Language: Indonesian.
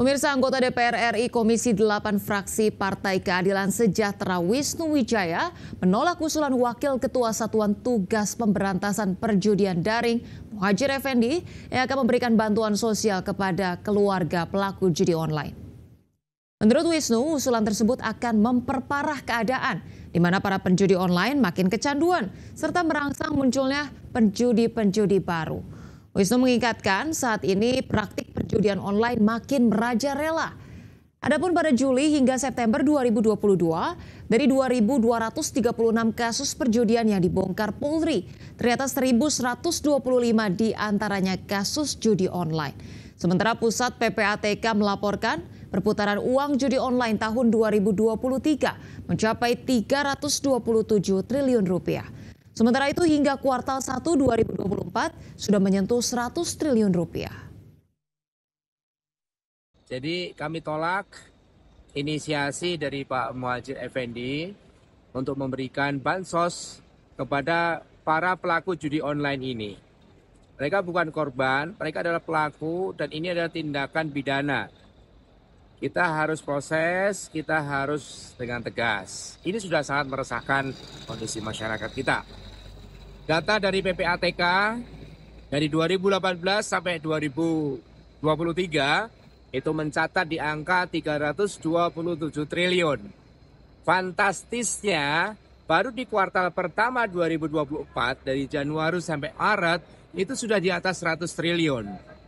Pemirsa anggota DPR RI Komisi 8 fraksi Partai Keadilan Sejahtera Wisnu Wijaya menolak usulan Wakil Ketua Satuan Tugas Pemberantasan Perjudian Daring Muhajir Effendi yang akan memberikan bantuan sosial kepada keluarga pelaku judi online. Menurut Wisnu, usulan tersebut akan memperparah keadaan di mana para penjudi online makin kecanduan serta merangsang munculnya penjudi-penjudi baru. Wisnu mengingatkan saat ini praktik perjudian online makin meraja rela. Adapun pada Juli hingga September 2022, dari 2.236 kasus perjudian yang dibongkar Polri, ternyata 1.125 diantaranya kasus judi online. Sementara Pusat PPATK melaporkan perputaran uang judi online tahun 2023 mencapai 327 triliun rupiah. Sementara itu hingga kuartal 1 2024 sudah menyentuh 100 triliun rupiah. Jadi kami tolak inisiasi dari Pak Muhajir Effendi untuk memberikan bansos kepada para pelaku judi online ini. Mereka bukan korban, mereka adalah pelaku dan ini adalah tindakan pidana. Kita harus proses, kita harus dengan tegas. Ini sudah sangat meresahkan kondisi masyarakat kita. Data dari PPATK dari 2018 sampai 2023 itu mencatat di angka 327 triliun. Fantastisnya, baru di kuartal pertama 2024 dari Januari sampai Maret itu sudah di atas 100 triliun.